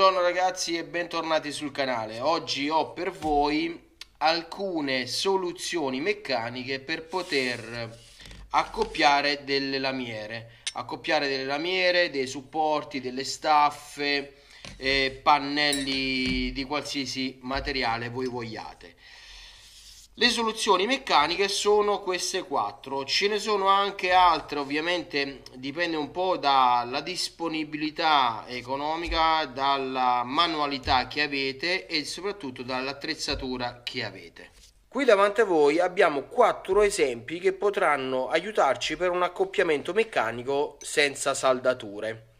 Buongiorno ragazzi e bentornati sul canale. Oggi ho per voi alcune soluzioni meccaniche per poter accoppiare delle lamiere, accoppiare delle lamiere, dei supporti, delle staffe, eh, pannelli di qualsiasi materiale voi vogliate. Le soluzioni meccaniche sono queste quattro, ce ne sono anche altre, ovviamente dipende un po' dalla disponibilità economica, dalla manualità che avete e soprattutto dall'attrezzatura che avete. Qui davanti a voi abbiamo quattro esempi che potranno aiutarci per un accoppiamento meccanico senza saldature.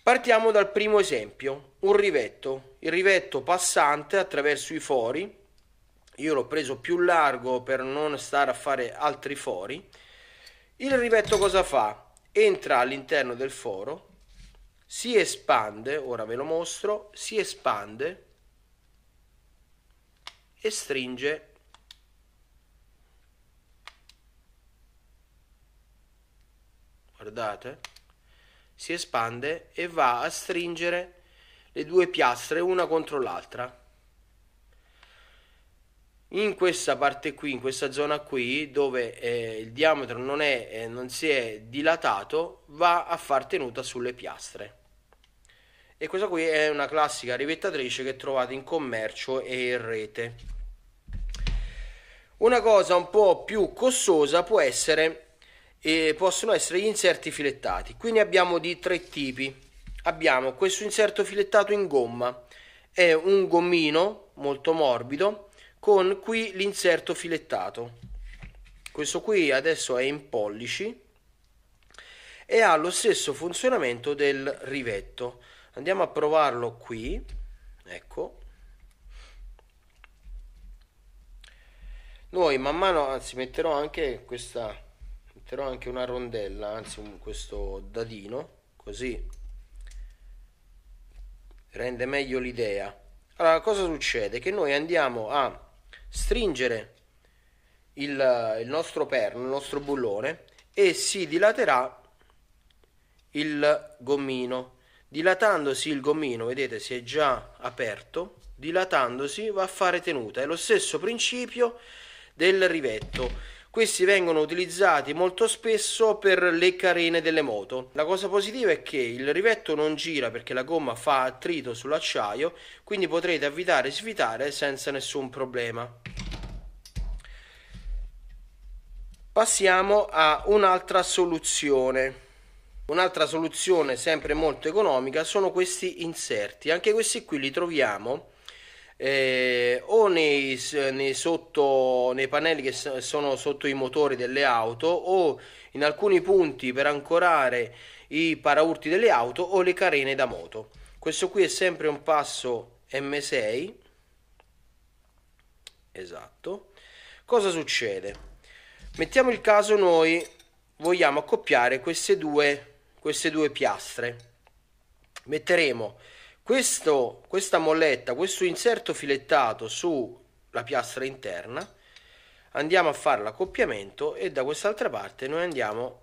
Partiamo dal primo esempio, un rivetto, il rivetto passante attraverso i fori io l'ho preso più largo per non stare a fare altri fori il rivetto cosa fa? entra all'interno del foro si espande ora ve lo mostro si espande e stringe guardate si espande e va a stringere le due piastre una contro l'altra in questa parte qui, in questa zona qui, dove eh, il diametro non, è, eh, non si è dilatato, va a far tenuta sulle piastre. E questa qui è una classica rivettatrice che trovate in commercio e in rete. Una cosa un po' più costosa può essere, eh, possono essere gli inserti filettati. Quindi abbiamo di tre tipi. Abbiamo questo inserto filettato in gomma, è un gommino molto morbido, con qui l'inserto filettato. Questo qui adesso è in pollici e ha lo stesso funzionamento del rivetto. Andiamo a provarlo qui, ecco. Noi man mano, anzi metterò anche questa, metterò anche una rondella, anzi un, questo dadino, così rende meglio l'idea. Allora, cosa succede? Che noi andiamo a stringere il, il nostro perno, il nostro bullone e si dilaterà il gommino. Dilatandosi il gommino, vedete, si è già aperto, dilatandosi va a fare tenuta. È lo stesso principio del rivetto. Questi vengono utilizzati molto spesso per le carene delle moto. La cosa positiva è che il rivetto non gira perché la gomma fa attrito sull'acciaio, quindi potrete avvitare e svitare senza nessun problema. Passiamo a un'altra soluzione. Un'altra soluzione sempre molto economica sono questi inserti. Anche questi qui li troviamo eh, o nei, nei, sotto, nei pannelli che sono sotto i motori delle auto o in alcuni punti per ancorare i paraurti delle auto o le carene da moto. Questo qui è sempre un passo M6. Esatto. Cosa succede? Mettiamo il caso noi vogliamo accoppiare queste due, queste due piastre. Metteremo questo, questa molletta, questo inserto filettato sulla piastra interna, andiamo a fare l'accoppiamento e da quest'altra parte noi andiamo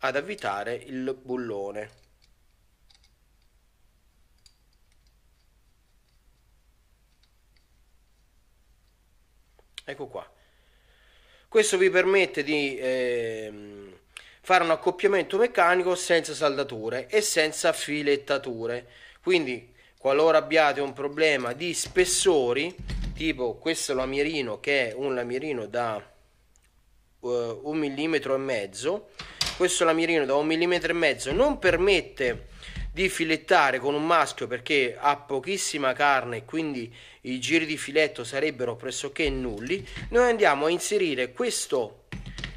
ad avvitare il bullone. Ecco qua. Questo vi permette di eh, fare un accoppiamento meccanico senza saldature e senza filettature quindi, qualora abbiate un problema di spessori, tipo questo lamierino che è un lamierino da uh, un millimetro e mezzo, questo lamierino da un millimetro e mezzo non permette di filettare con un maschio perché ha pochissima carne quindi i giri di filetto sarebbero pressoché nulli noi andiamo a inserire questo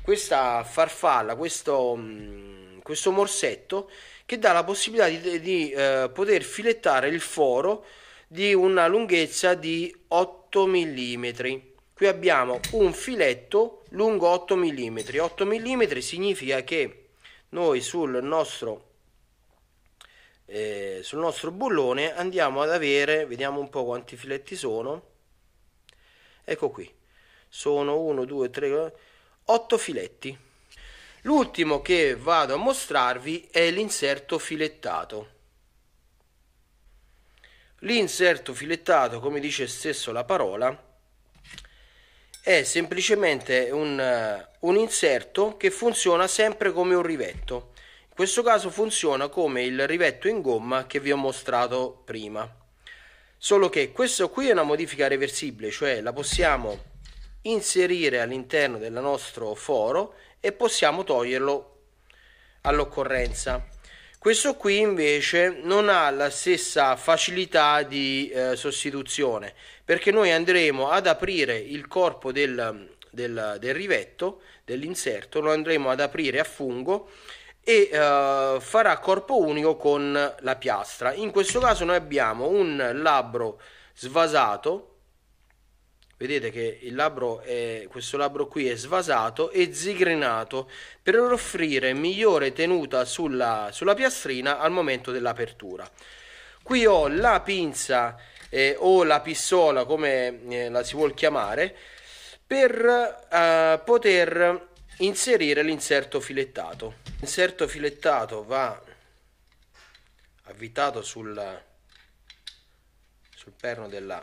questa farfalla questo, mm, questo morsetto che dà la possibilità di, di eh, poter filettare il foro di una lunghezza di 8 mm. Qui abbiamo un filetto lungo 8 mm. 8 mm significa che noi sul nostro eh, sul nostro bullone andiamo ad avere vediamo un po' quanti filetti sono ecco qui sono 1 2 3 4, 8 filetti L'ultimo che vado a mostrarvi è l'inserto filettato. L'inserto filettato, come dice stesso la parola, è semplicemente un, eh, un, inserto che funziona sempre come un rivetto. In questo caso funziona come il rivetto in gomma che vi ho mostrato prima. Solo che questo qui è una modifica reversibile, cioè la possiamo inserire all'interno del nostro foro e possiamo toglierlo all'occorrenza. Questo qui invece non ha la stessa facilità di eh, sostituzione perché noi andremo ad aprire il corpo del, del, del rivetto, dell'inserto, lo andremo ad aprire a fungo e eh, farà corpo unico con la piastra. In questo caso noi abbiamo un labbro svasato Vedete che labbro è, questo labbro qui è svasato e zigrinato per offrire migliore tenuta sulla, sulla piastrina al momento dell'apertura. Qui ho la pinza eh, o la pistola, come eh, la si vuol chiamare, per eh, poter inserire l'inserto filettato. L'inserto filettato va avvitato sul, sul perno della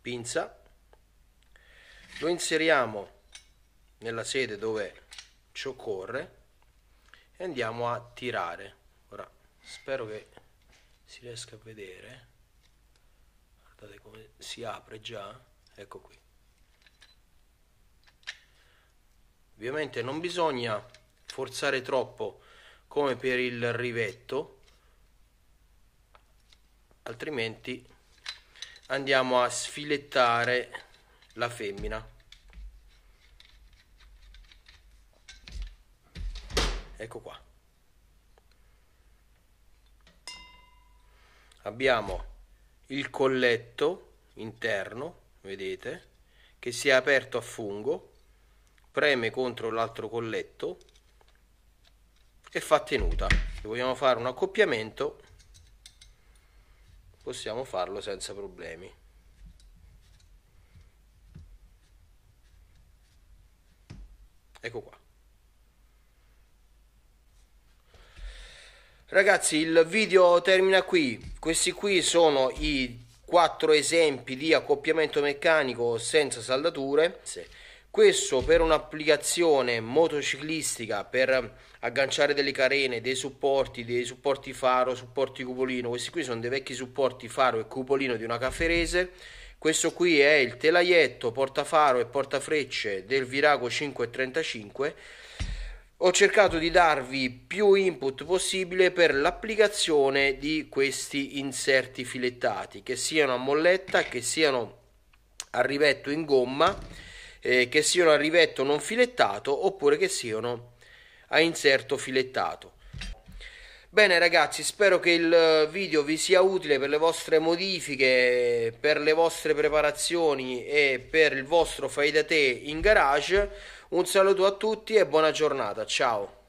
pinza lo inseriamo nella sede dove ci occorre e andiamo a tirare ora spero che si riesca a vedere guardate come si apre già ecco qui ovviamente non bisogna forzare troppo come per il rivetto altrimenti andiamo a sfilettare la femmina ecco qua abbiamo il colletto interno vedete che si è aperto a fungo preme contro l'altro colletto e fa tenuta se vogliamo fare un accoppiamento possiamo farlo senza problemi ecco qua Ragazzi, il video termina qui. Questi qui sono i quattro esempi di accoppiamento meccanico senza saldature. Questo per un'applicazione motociclistica per agganciare delle carene, dei supporti, dei supporti faro, supporti cupolino. Questi qui sono dei vecchi supporti faro e cupolino di una Cafferese. Questo qui è il telaietto portafaro e portafrecce del Virago 535 ho cercato di darvi più input possibile per l'applicazione di questi inserti filettati, che siano a molletta, che siano a rivetto in gomma, eh, che siano a rivetto non filettato oppure che siano a inserto filettato. Bene ragazzi, spero che il eh, video vi sia utile per le vostre modifiche, per le vostre preparazioni e per il vostro fai da te in garage. Un saluto a tutti e buona giornata, ciao!